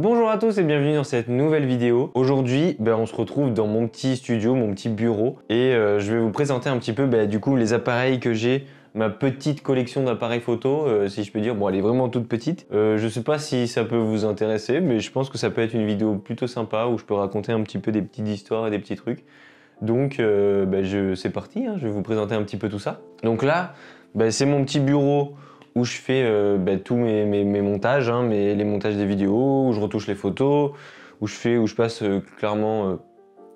Bonjour à tous et bienvenue dans cette nouvelle vidéo. Aujourd'hui, ben, on se retrouve dans mon petit studio, mon petit bureau et euh, je vais vous présenter un petit peu ben, du coup les appareils que j'ai ma petite collection d'appareils photo, euh, si je peux dire. Bon, elle est vraiment toute petite. Je euh, je sais pas si ça peut vous intéresser, mais je pense que ça peut être une vidéo plutôt sympa où je peux raconter un petit peu des petites histoires et des petits trucs. Donc, ben, c'est parti, hein. je vais vous présenter un petit peu tout ça. Donc là, c'est mon petit bureau où je fais euh, bah, tous mes, montages, hein, mes, les montages des vidéos, où je retouche les photos, où je fais, où je passe euh, clairement euh,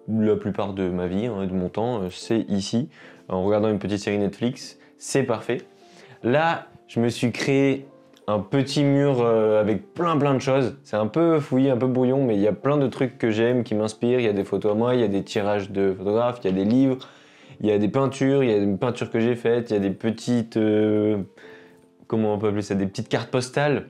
la plupart de ma vie, hein, de mon temps, c'est ici, en regardant une petite série Netflix, c'est parfait. Là, je me suis créé un petit mur avec plein plein de choses. C'est un peu fouillé, un peu brouillon, mais il y a plein de trucs que j'aime, qui m'inspirent. Il y a des photos à moi, il y a des tirages de photographes, il y a des livres, il y a des peintures, il y a une peintures que j'ai faite, il y a des petites comment on peut appeler ça, des petites cartes postales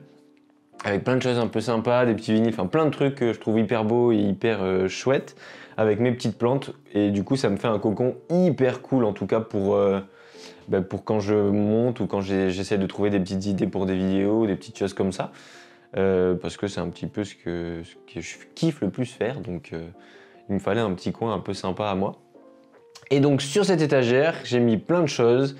avec plein de choses un peu sympas, des petits vinyles, enfin plein de trucs que je trouve hyper beaux et hyper chouette euh, chouettes avec mes petites plantes et du coup ça me fait un cocon hyper cool en tout cas pour, euh, bah, pour quand je monte ou quand j'essaie de trouver des petites idées pour des vidéos, des petites choses comme ça euh, parce que c'est un petit peu ce que, ce que, je kiffe le plus faire donc il me fallait un petit coin un peu sympa à moi et donc sur cette étagère j'ai mis plein de choses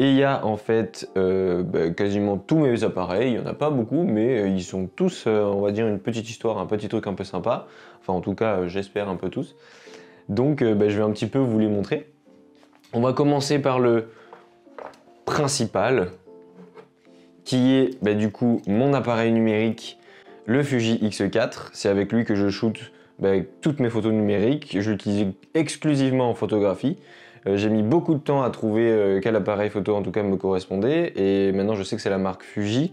et il y a en fait euh, bah, quasiment tous mes appareils, il n'y en a pas beaucoup, mais euh, ils sont tous, euh, on va dire, une petite histoire, un petit truc un peu sympa. Enfin, en tout cas, j'espère un peu tous. Donc, bah, je vais un petit peu vous les montrer. On va commencer par le principal, qui est bah, du coup mon appareil numérique, le Fuji X4. C'est avec lui que je shoote toutes mes photos numériques. Je l'utilise exclusivement en photographie. Euh, j'ai mis beaucoup de temps à trouver euh, quel appareil photo en tout cas me correspondait et maintenant je sais que c'est la marque Fuji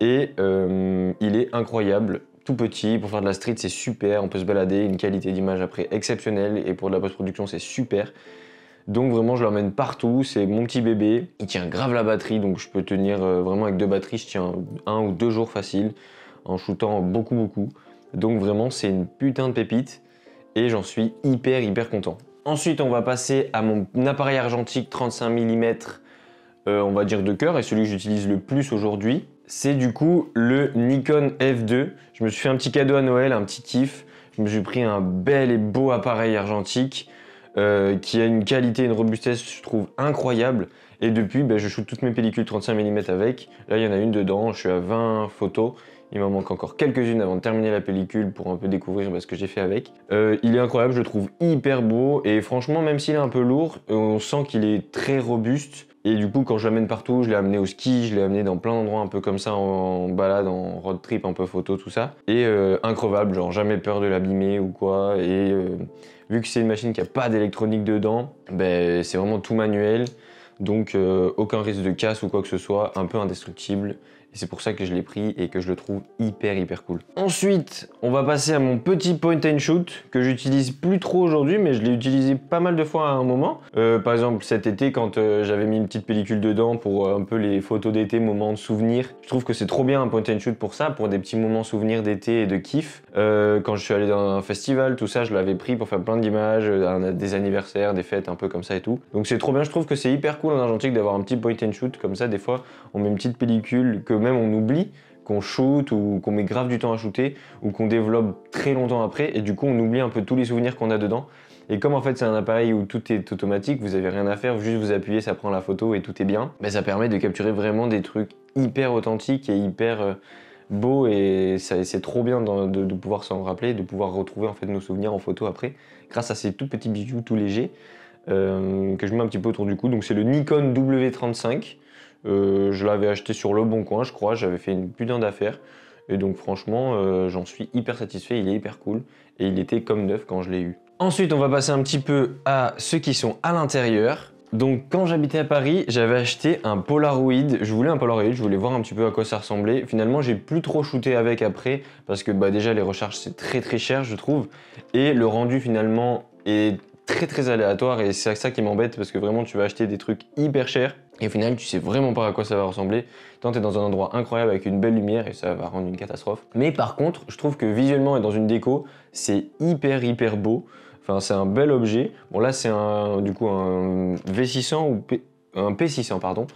et euh, il est incroyable tout petit, pour faire de la street c'est super, on peut se balader, une qualité d'image après exceptionnelle et pour de la post-production c'est super. Donc vraiment je l'emmène partout, c'est mon petit bébé, il tient grave la batterie donc je peux tenir vraiment avec deux batteries, je tiens un ou deux jours facile en shootant beaucoup beaucoup. Donc vraiment c'est une putain de pépite et j'en suis hyper hyper content. Ensuite, on va passer à mon appareil argentique 35 mm, euh, on va dire de cœur, et celui que j'utilise le plus aujourd'hui. C'est du coup le Nikon F2. Je me suis fait un petit cadeau à Noël, un petit kiff. Je me suis pris un bel et beau appareil argentique euh, qui a une qualité et une robustesse, je trouve, incroyable. Et depuis, ben, je shoot toutes mes pellicules 35 mm avec. Là, il y en a une dedans, je suis à 20 photos il m'en manque encore quelques-unes avant de terminer la pellicule pour un peu découvrir bah, ce que j'ai fait avec. Euh, il est incroyable, je le trouve hyper beau et franchement, même s'il est un peu lourd, on sent qu'il est très robuste. Et du coup, quand je l'amène partout, je l'ai amené au ski, je l'ai amené dans plein d'endroits un peu comme ça, en, balade, en road trip, un peu photo, tout ça. Et euh, incroyable, genre jamais peur de l'abîmer ou quoi. Et euh, vu que c'est une machine qui n'a pas d'électronique dedans, ben, c'est vraiment tout manuel. Donc aucun risque de casse ou quoi que ce soit, un peu indestructible c'est pour ça que je l'ai pris et que je le trouve hyper hyper cool. Ensuite, on va passer à mon petit point and shoot que j'utilise plus trop aujourd'hui, mais je l'ai utilisé pas mal de fois à un moment. Euh, par exemple, cet été, quand euh, j'avais mis une petite pellicule dedans pour euh, un peu les photos d'été, moments de souvenirs, je trouve que c'est trop bien un point and shoot pour ça, pour des petits moments souvenirs d'été et de kiff. quand je suis allé dans un festival, tout ça, je l'avais pris pour faire plein d'images, des anniversaires, des fêtes, un peu comme ça et tout. Donc c'est trop bien, je trouve que c'est hyper cool en argentique d'avoir un petit point and shoot comme ça. Des fois, on met une petite pellicule que même on oublie qu'on shoot ou qu'on met grave du temps à shooter ou qu'on développe très longtemps après et du coup on oublie un peu tous les souvenirs qu'on a dedans. Et comme en fait c'est un appareil où tout est automatique, vous avez rien à faire, juste vous appuyez, ça prend la photo et tout est bien, mais bah, ça permet de capturer vraiment des trucs hyper authentiques et hyper euh, beaux et c'est trop bien de, pouvoir s'en rappeler, de pouvoir retrouver en fait nos souvenirs en photo après grâce à ces tout petits bijoux tout légers. Euh, que je mets un petit peu autour du cou. Donc c'est le Nikon W35. Euh, je l'avais acheté sur Le Bon Coin, je crois. J'avais fait une putain d'affaires. Et donc franchement, euh, j'en suis hyper satisfait. Il est hyper cool. Et il était comme neuf quand je l'ai eu. Ensuite, on va passer un petit peu à ceux qui sont à l'intérieur. Donc quand j'habitais à Paris, j'avais acheté un Polaroid, je voulais un Polaroid, je voulais voir un petit peu à quoi ça ressemblait. Finalement, j'ai plus trop shooté avec après parce que bah, déjà les recharges c'est très très cher je trouve et le rendu finalement est très très aléatoire et c'est ça qui m'embête parce que vraiment tu vas acheter des trucs hyper chers et au final, tu sais vraiment pas à quoi ça va ressembler, tant t'es dans un endroit incroyable avec une belle lumière et ça va rendre une catastrophe. Mais par contre, je trouve que visuellement et dans une déco, c'est hyper hyper beau. Enfin, c'est un bel objet. Bon là, c'est un, du coup un V600 ou un P600, pardon.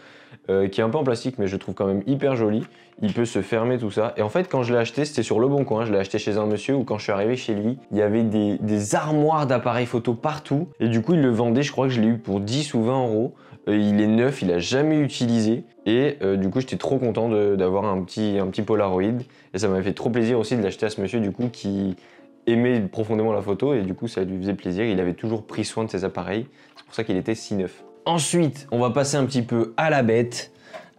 Euh, qui est un peu en plastique, mais je trouve quand même hyper joli. Il peut se fermer tout ça. Et en fait, quand je l'ai acheté, c'était sur le bon coin. Je l'ai acheté chez un monsieur ou quand je suis arrivé chez lui, il y avait des, armoires d'appareils photo partout. Et du coup, il le vendait, je crois que je l'ai eu pour 10 ou 20 euros. Euh, il est neuf, il a jamais utilisé. Et euh, du coup, j'étais trop content d'avoir un petit, Polaroid. Et ça m'avait fait trop plaisir aussi de l'acheter à ce monsieur, du coup, qui aimait profondément la photo. Et du coup, ça lui faisait plaisir. Il avait toujours pris soin de ses appareils. C'est pour ça qu'il était si neuf. Ensuite, on va passer un petit peu à la bête,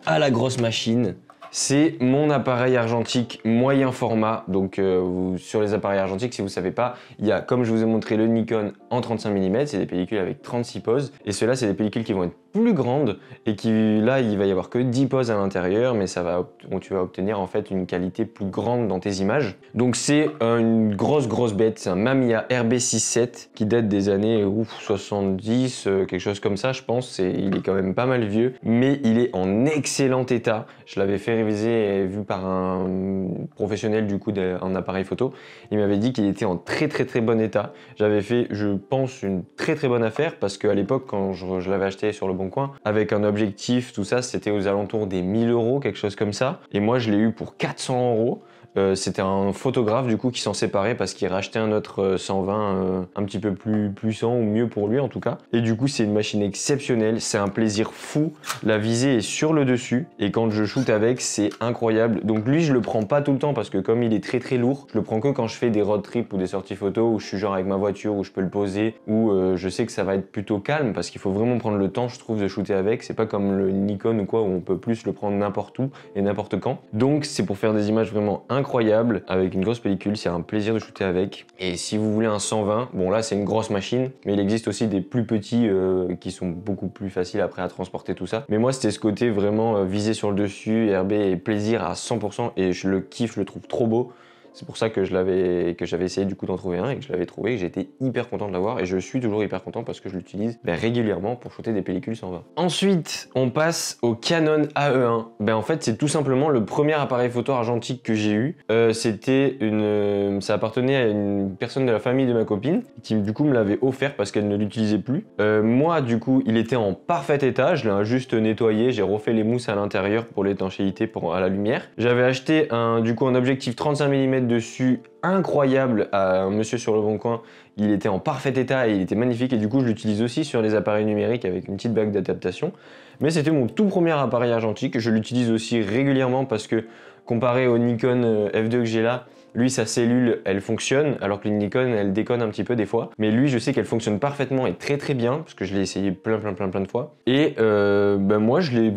à la grosse machine c'est mon appareil argentique moyen format. Donc euh, sur les appareils argentiques, si vous ne savez pas, il y a, comme je vous ai montré, le Nikon en 35 mm, c'est des pellicules avec 36 poses. Et ceux-là, c'est des pellicules qui vont être plus grandes et qui, là, il va y avoir que 10 poses à l'intérieur, mais ça va, tu vas obtenir en fait une qualité plus grande dans tes images. Donc c'est une grosse, grosse bête. C'est un Mamiya RB67 qui date des années ouf, 70, euh, quelque chose comme ça, je pense. il est quand même pas mal vieux, mais il est en excellent état. Je l'avais fait révisé et vu par un professionnel du coup d'un appareil photo. Il m'avait dit qu'il était en très très très bon état. J'avais fait, je pense, une très très bonne affaire parce qu'à l'époque, quand je, je l'avais acheté sur le bon coin, avec un objectif, tout ça, c'était aux alentours des 1000 euros, quelque chose comme ça. Et moi, je l'ai eu pour 400 euros. Euh, c'était un photographe du coup qui s'en séparait parce qu'il rachetait un autre 120 euh, euh, un petit peu plus puissant ou mieux pour lui en tout cas. Et du coup c'est une machine exceptionnelle, c'est un plaisir fou. La visée est sur le dessus et quand je shoot avec c'est incroyable. Donc lui je le prends pas tout le temps parce que comme il est très très lourd, je le prends que quand je fais des road trips ou des sorties photos où je suis genre avec ma voiture où je peux le poser ou je sais que ça va être plutôt calme parce qu'il faut vraiment prendre le temps je trouve de shooter avec. C'est pas comme le Nikon ou quoi où on peut plus le prendre n'importe où et n'importe quand. Donc c'est pour faire des images vraiment incroyables incroyable avec une grosse pellicule, c'est un plaisir de shooter avec. Et si vous voulez un 120, bon là c'est une grosse machine, mais il existe aussi des plus petits euh, qui sont beaucoup plus faciles après à transporter tout ça. Mais moi c'était ce côté vraiment euh, visé sur le dessus, RB et plaisir à 100% et je le kiffe, je le trouve trop beau. C'est pour ça que je l'avais, que j'avais essayé du coup d'en trouver un et que je l'avais trouvé, et j'étais hyper content de l'avoir et je suis toujours hyper content parce que je l'utilise ben, régulièrement pour shooter des pellicules 120. Ensuite, on passe au Canon AE1. Ben en fait, c'est tout simplement le premier appareil photo argentique que j'ai eu. Euh, c'était une, ça appartenait à une personne de la famille de ma copine qui du coup me l'avait offert parce qu'elle ne l'utilisait plus. Euh, moi, du coup, il était en parfait état. Je l'ai juste nettoyé, j'ai refait les mousses à l'intérieur pour l'étanchéité, pour à la lumière. J'avais acheté un, du coup un objectif 35 mm dessus incroyable à un monsieur sur le bon coin. Il était en parfait état et il était magnifique et du coup je l'utilise aussi sur les appareils numériques avec une petite bague d'adaptation. Mais c'était mon tout premier appareil argentique, je l'utilise aussi régulièrement parce que comparé au Nikon euh, F2 que j'ai là, lui sa cellule elle fonctionne alors que le Nikon elle déconne un petit peu des fois mais lui je sais qu'elle fonctionne parfaitement et très très bien parce que je l'ai essayé plein plein plein plein de fois et euh, ben, moi je l'ai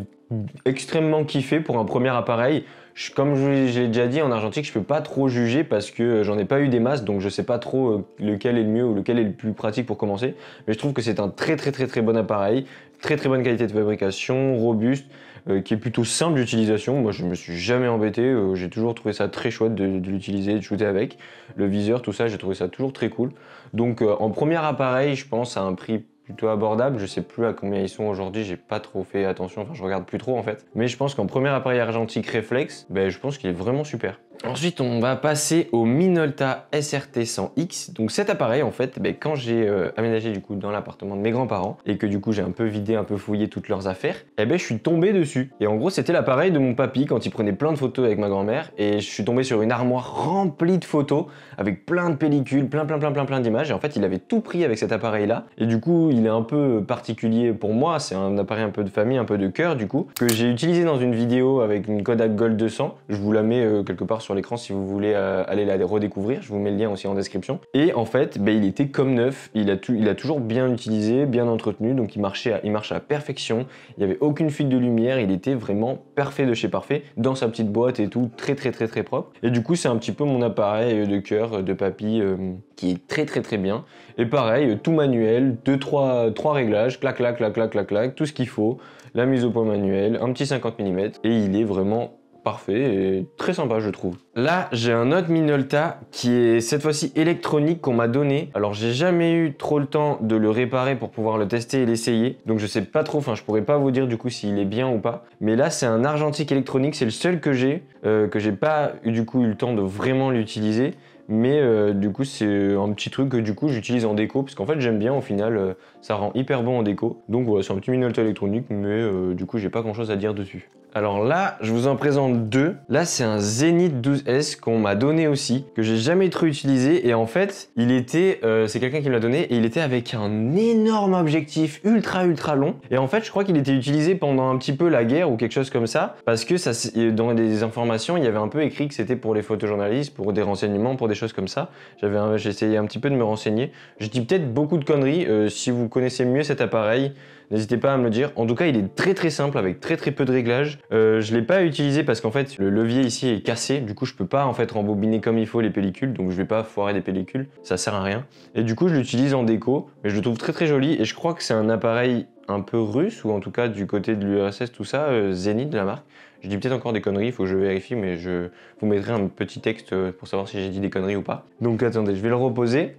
extrêmement kiffé pour un premier appareil comme je, l'ai déjà dit, en argentique, je peux pas trop juger parce que j'en ai pas eu des masses, donc je sais pas trop euh, lequel est le mieux ou lequel est le plus pratique pour commencer. Mais je trouve que c'est un très très très très bon appareil, très très bonne qualité de fabrication, robuste, euh, qui est plutôt simple d'utilisation. Moi, je me suis jamais embêté. Euh, j'ai toujours trouvé ça très chouette de, l'utiliser, de shooter avec. Le viseur, tout ça, j'ai trouvé ça toujours très cool. Donc, en premier appareil, je pense à un prix plutôt abordable. Je sais plus à combien ils sont aujourd'hui, j'ai pas trop fait attention, enfin je regarde plus trop en fait. Mais je pense qu'en premier appareil argentique réflexe, ben, je pense qu'il est vraiment super. Ensuite, on va passer au Minolta SRT 100X. Donc cet appareil, en fait, ben, quand j'ai euh, aménagé du coup dans l'appartement de mes grands-parents et que du coup j'ai un peu vidé, un peu fouillé toutes leurs affaires, eh ben je suis tombé dessus. Et en gros, c'était l'appareil de mon papy quand il prenait plein de photos avec ma grand-mère et je suis tombé sur une armoire remplie de photos avec plein de pellicules, plein plein plein plein plein d'images. Et en fait, il avait tout pris avec cet appareil-là. Et du coup, il est un peu particulier pour moi. C'est un appareil un peu de famille, un peu de cœur du coup, que j'ai utilisé dans une vidéo avec une Kodak Gold 200. Je vous la mets euh, quelque part sur l'écran si vous voulez euh, aller la redécouvrir. Je vous mets le lien aussi en description. Et en fait, ben il était comme neuf. Il a, tout, il a toujours bien utilisé, bien entretenu. Donc il marchait, à, il marche à perfection. Il n'y avait aucune fuite de lumière. Il était vraiment parfait de chez parfait dans sa petite boîte et tout, très très très très propre. Et du coup, c'est un petit peu mon appareil euh, de cœur euh, de papy qui est très très très bien. Et pareil, tout manuel, 2 trois trois réglages, clac clac clac clac clac clac, tout ce qu'il faut. La mise au point manuel un petit 50 mm et il est vraiment parfait et très sympa je trouve. Là j'ai un autre Minolta qui est cette fois-ci électronique qu'on m'a donné. Alors j'ai jamais eu trop le temps de le réparer pour pouvoir le tester et l'essayer. Donc je sais pas trop, enfin je pourrais pas vous dire du coup s'il est bien ou pas. Mais là c'est un argentique électronique, c'est le seul que j'ai, euh, que j'ai pas eu du coup eu le temps de vraiment l'utiliser mais euh, du coup c'est un petit truc que du coup j'utilise en déco parce qu'en fait j'aime bien au final euh, ça rend hyper bon en déco. Donc voilà, c'est un petit mini électronique, mais euh, du coup, j'ai pas grand-chose à dire dessus. Alors là, je vous en présente deux. Là, c'est un Zenith 12S qu'on m'a donné aussi, que j'ai jamais trop utilisé. Et en fait, il était, euh, c'est quelqu'un qui me l'a donné, et il était avec un énorme objectif ultra ultra long. Et en fait, je crois qu'il était utilisé pendant un petit peu la guerre ou quelque chose comme ça, parce que ça, euh, dans les informations, il y avait un peu écrit que c'était pour les photojournalistes, pour des renseignements, pour des choses comme ça. J'avais, j'ai essayé un petit peu de me renseigner. Je dis peut-être beaucoup de conneries. si vous connaissez mieux cet appareil, n'hésitez pas à me le dire. En tout cas, il est très très simple avec très très peu de réglages. Euh, je ne l'ai pas utilisé parce qu'en fait, le levier ici est cassé. Du coup, je peux pas en fait rembobiner comme il faut les pellicules. Donc, je vais pas foirer des pellicules. Ça sert à rien. Et du coup, je l'utilise en déco. Mais je le trouve très très joli. Et je crois que c'est un appareil un peu russe ou en tout cas du côté de l'URSS, tout ça, Zénith euh, Zenith de la marque. Je dis peut-être encore des conneries, il faut que je vérifie, mais je vous mettrai un petit texte euh, pour savoir si j'ai dit des conneries ou pas. Donc attendez, je vais le reposer.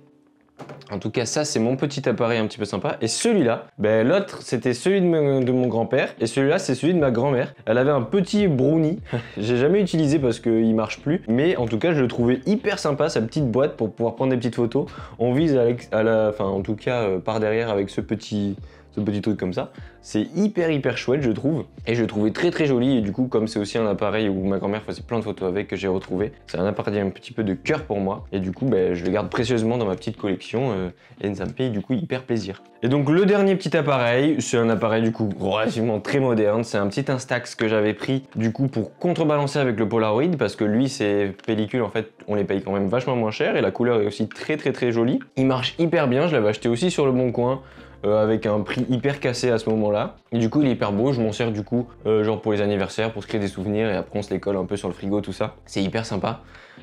En tout cas, ça, c'est mon petit appareil un petit peu sympa. Et celui-là, ben, l'autre, c'était celui de, mon grand-père. Et celui-là, c'est celui de ma grand-mère. Elle avait un petit brownie. J'ai jamais utilisé parce qu'il marche plus. Mais en tout cas, je le trouvais hyper sympa, sa petite boîte pour pouvoir prendre des petites photos. On vise à, la... Enfin, en tout cas, euh, par derrière avec ce petit ce petit truc comme ça. C'est hyper hyper chouette je trouve et je le trouvais très très joli et du coup comme c'est aussi un appareil où ma grand-mère faisait plein de photos avec que j'ai retrouvé, c'est un appareil un petit peu de cœur pour moi et du coup ben, je le garde précieusement dans ma petite collection euh, et ça me fait du coup hyper plaisir. Et donc le dernier petit appareil, c'est un appareil du coup relativement très moderne, c'est un petit Instax que j'avais pris du coup pour contrebalancer avec le Polaroid parce que lui ses pellicule en fait on les paye quand même vachement moins cher et la couleur est aussi très très très jolie. Il marche hyper bien, je l'avais acheté aussi sur le bon coin, euh, avec un prix hyper cassé à ce moment-là. du coup, il est hyper beau, je m'en sers du coup, euh, genre pour les anniversaires, pour se créer des souvenirs, et après on se les un peu sur le frigo, tout ça. C'est hyper sympa.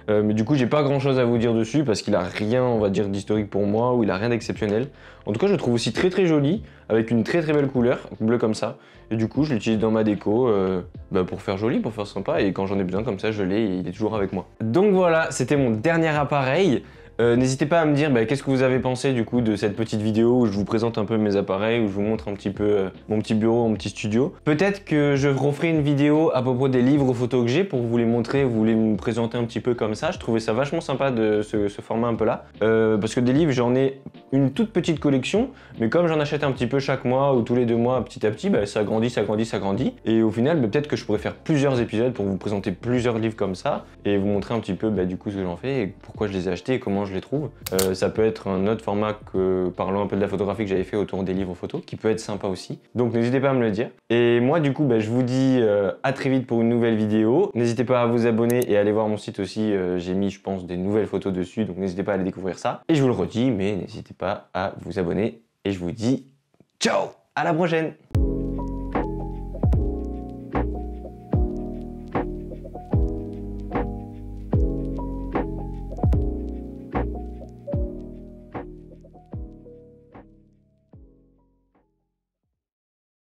Euh, mais du coup, j'ai pas grand chose à vous dire dessus parce qu'il a rien, on va dire, d'historique pour moi ou il a rien d'exceptionnel. En tout cas, je le trouve aussi très très joli avec une très très belle couleur, bleu comme ça. Et du coup, je l'utilise dans ma déco bah, pour faire joli, pour faire sympa. Et quand j'en ai besoin comme ça, je l'ai il est toujours avec moi. Donc voilà, c'était mon dernier appareil. Euh, n'hésitez pas à me dire bah, qu'est-ce que vous avez pensé du coup de cette petite vidéo où je vous présente un peu mes appareils, où je vous montre un petit peu euh, mon petit bureau, mon petit studio. Peut-être que je referai une vidéo à propos des livres photos que j'ai pour vous les montrer, vous les me présenter un petit peu comme ça. Je trouvais ça vachement sympa de ce, format un peu là. Euh, parce que des livres, j'en ai une toute petite collection, mais comme j'en achète un petit peu chaque mois ou tous les deux mois petit à petit, bah, ça grandit, ça grandit, ça grandit. Et au final, bah, peut-être que je pourrais faire plusieurs épisodes pour vous présenter plusieurs livres comme ça et vous montrer un petit peu du coup ce que j'en fais et pourquoi je les ai achetés et comment je les trouve. Euh, ça peut être un autre format que parlant un peu de la photographie que j'avais fait autour des livres photos, qui peut être sympa aussi. Donc n'hésitez pas à me le dire. Et moi du coup, bah, je vous dis euh, à très vite pour une nouvelle vidéo. N'hésitez pas à vous abonner et à aller voir mon site aussi. Euh, j'ai mis, je pense, des nouvelles photos dessus, donc n'hésitez pas à aller découvrir ça. Et je vous le redis, mais n'hésitez pas à vous abonner. Et je vous dis ciao, à la prochaine